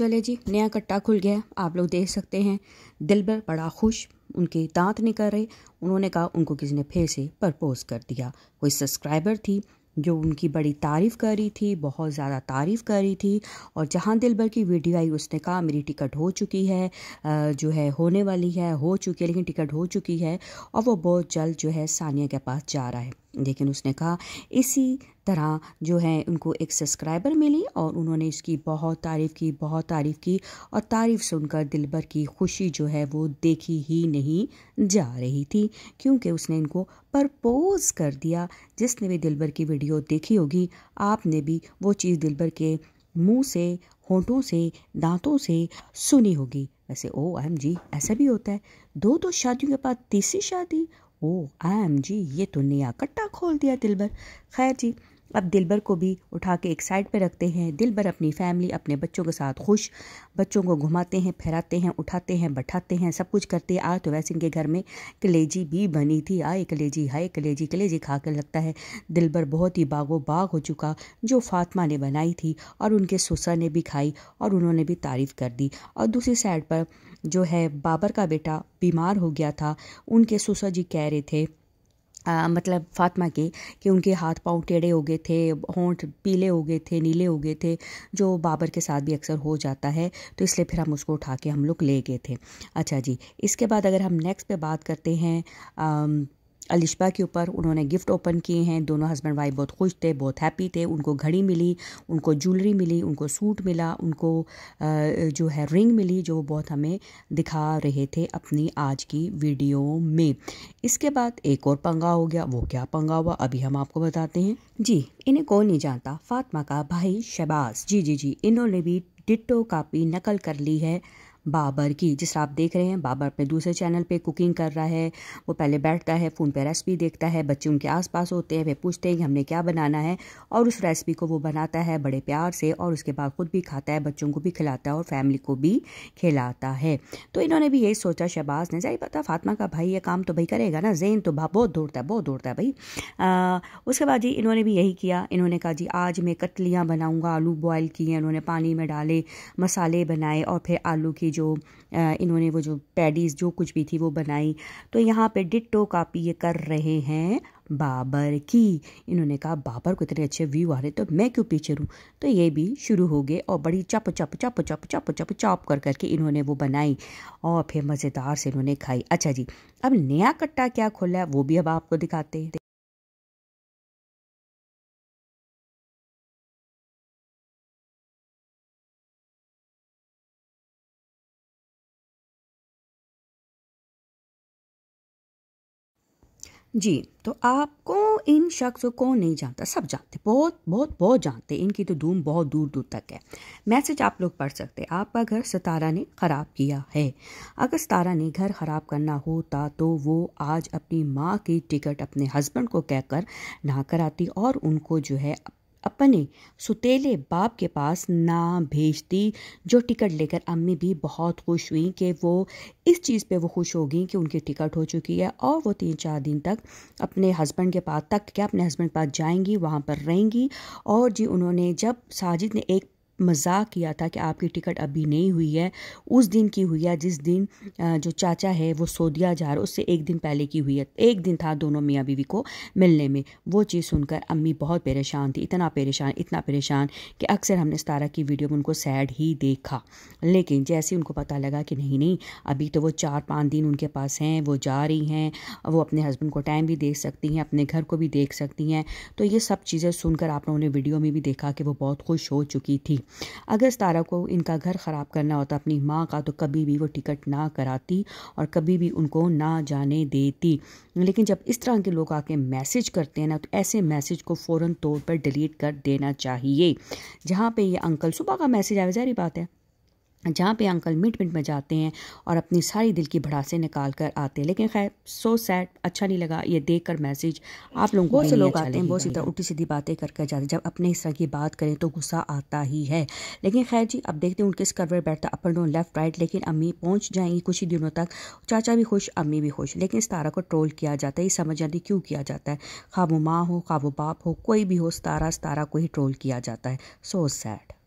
चले जी नया कट्टा खुल गया आप लोग देख सकते हैं दिलबर बड़ा खुश उनके दांत निकल रहे उन्होंने कहा उनको किसी ने फिर से प्रपोज कर दिया कोई सब्सक्राइबर थी जो उनकी बड़ी तारीफ़ कर रही थी बहुत ज़्यादा तारीफ़ कर रही थी और जहाँ दिलबर की वीडियो आई उसने कहा मेरी टिकट हो चुकी है जो है होने वाली है हो चुकी है लेकिन टिकट हो चुकी है और वो बहुत जल्द जो है सानिया के पास जा रहा है लेकिन उसने कहा इसी तरह जो है उनको एक सब्सक्राइबर मिली और उन्होंने इसकी बहुत तारीफ़ की बहुत तारीफ़ की और तारीफ़ सुनकर दिलबर की खुशी जो है वो देखी ही नहीं जा रही थी क्योंकि उसने इनको प्रपोज़ कर दिया जिसने भी दिलबर की वीडियो देखी होगी आपने भी वो चीज़ दिलबर के मुंह से होंठों से दांतों से सुनी होगी वैसे ओ एम जी ऐसा भी होता है दो दो तो शादियों के बाद तीसरी शादी ओ आई एम जी ये तो नया कट्टा खोल दिया दिलबर खैर जी अब दिलबर को भी उठा के एक साइड पे रखते हैं दिलबर अपनी फैमिली अपने बच्चों के साथ खुश बच्चों को घुमाते हैं फहराते हैं उठाते हैं बैठाते हैं सब कुछ करते हैं आज तो वैसे इनके घर में कलेजी भी बनी थी आए कलेजी हाय कलेजी कलेजी खा कर लगता है दिलबर बहुत ही बागो बाग हो चुका जो फातमा ने बनाई थी और उनके ससुर ने भी खाई और उन्होंने भी तारीफ़ कर दी और दूसरी साइड पर जो है बाबर का बेटा बीमार हो गया था उनके ससुर जी कह रहे थे आ, मतलब फातमा के कि उनके हाथ पाँव टेढ़े हो गए थे होंठ पीले हो गए थे नीले हो गए थे जो बाबर के साथ भी अक्सर हो जाता है तो इसलिए फिर हम उसको उठा के हम लोग ले गए थे अच्छा जी इसके बाद अगर हम नेक्स्ट पे बात करते हैं आ, अलिशबा के ऊपर उन्होंने गिफ्ट ओपन किए हैं दोनों हस्बैंड वाइफ बहुत खुश थे बहुत हैप्पी थे उनको घड़ी मिली उनको ज्वेलरी मिली उनको सूट मिला उनको जो है रिंग मिली जो बहुत हमें दिखा रहे थे अपनी आज की वीडियो में इसके बाद एक और पंगा हो गया वो क्या पंगा हुआ अभी हम आपको बताते हैं जी इन्हें कौन नहीं जानता फातिमा का भाई शहबाज जी जी जी इन्होंने भी डिट्टो कापी नकल कर ली है बाबर की जिस आप देख रहे हैं बाबर अपने दूसरे चैनल पे कुकिंग कर रहा है वो पहले बैठता है फ़ोन पे रेसिपी देखता है बच्चे उनके आसपास होते हैं वे पूछते हैं कि हमने क्या बनाना है और उस रेसिपी को वो बनाता है बड़े प्यार से और उसके बाद खुद भी खाता है बच्चों को भी खिलाता है और फैमिली को भी खिलाता है तो इन्होंने भी यही सोचा शहबाज ने जारी पता फातमा का भाई ये काम तो भाई करेगा ना जेन तो बहुत दौड़ता है बहुत दौड़ता है भाई उसके बाद जी इन्होंने भी यही किया इन्होंने कहा जी आज मैं कटलियाँ बनाऊँगा आलू बॉयल किए इन्होंने पानी में डाले मसाले बनाए और फिर आलू की की जो इन्होंने वो जो पैडीज़ जो कुछ भी थी वो बनाई तो यहाँ पे डिट्टो कापी ये कर रहे हैं बाबर की इन्होंने कहा बाबर को इतने अच्छे व्यू आ रहे तो मैं क्यों पीछे रूँ तो ये भी शुरू हो गए और बड़ी चप चप चप चप चप चप चॉप कर करके इन्होंने वो बनाई और फिर मज़ेदार से इन्होंने खाई अच्छा जी अब नया कट्टा क्या खोला है वो भी अब आपको दिखाते हैं जी तो आपको इन शख्स को नहीं जानता सब जानते बहुत बहुत बहुत जानते इनकी तो धूम बहुत दूर दूर तक है मैसेज आप लोग पढ़ सकते हैं आपका घर सतारा ने ख़राब किया है अगर सतारा ने घर ख़राब करना होता तो वो आज अपनी माँ की टिकट अपने हस्बैंड को कहकर ना कराती और उनको जो है अपने सुतेले बाप के पास ना भेजती जो टिकट लेकर अम्मी भी बहुत खुश हुई कि वो इस चीज़ पे वो खुश हो गई कि उनकी टिकट हो चुकी है और वो तीन चार दिन तक अपने हस्बैंड के पास तक क्या अपने हस्बैंड के पास जाएंगी वहाँ पर रहेंगी और जी उन्होंने जब साजिद ने एक मजाक किया था कि आपकी टिकट अभी नहीं हुई है उस दिन की हुई है जिस दिन जो चाचा है वो सोदिया जा रहा उससे एक दिन पहले की हुई है एक दिन था दोनों मियाँ बीवी को मिलने में वो चीज़ सुनकर अम्मी बहुत परेशान थी इतना परेशान इतना परेशान कि अक्सर हमने सतारा की वीडियो में उनको सैड ही देखा लेकिन जैसे उनको पता लगा कि नहीं नहीं अभी तो वो चार पाँच दिन उनके पास हैं वो जा रही हैं वो अपने हस्बैंड को टाइम भी दे सकती हैं अपने घर को भी देख सकती हैं तो ये सब चीज़ें सुनकर आप लोगों ने वीडियो में भी देखा कि वो बहुत खुश हो चुकी थी अगर सतारा को इनका घर ख़राब करना होता अपनी माँ का तो कभी भी वो टिकट ना कराती और कभी भी उनको ना जाने देती लेकिन जब इस तरह के लोग आके मैसेज करते हैं ना तो ऐसे मैसेज को फ़ौर तौर पर डिलीट कर देना चाहिए जहाँ पर ये अंकल सुबह का मैसेज आया जारी बात है जहाँ पे अंकल मिट मिट में जाते हैं और अपनी सारी दिल की भड़ासे निकाल कर आते हैं लेकिन खैर सो सैड अच्छा नहीं लगा ये देख कर मैसेज आप लोगों को बहुत से लोग अच्छा आते हैं बहुत सी तरह उल्टी सीधी बातें कर कर जाते हैं जब अपने इस तरह की बात करें तो गुस्सा आता ही है लेकिन खैर जी अब देखते हैं उनके इस करवर बैठता upper and down left right लेकिन अम्मी पहुँच जाएंगी कुछ ही दिनों तक चाचा भी खुश अम्मी भी खुश लेकिन इस तारा को ट्रोल किया जाता है ये समझ जाती क्यों किया जाता है खा वो माँ हो खा वो बाप हो कोई भी हो इस तारा को ही ट्रोल किया जाता है सो सैड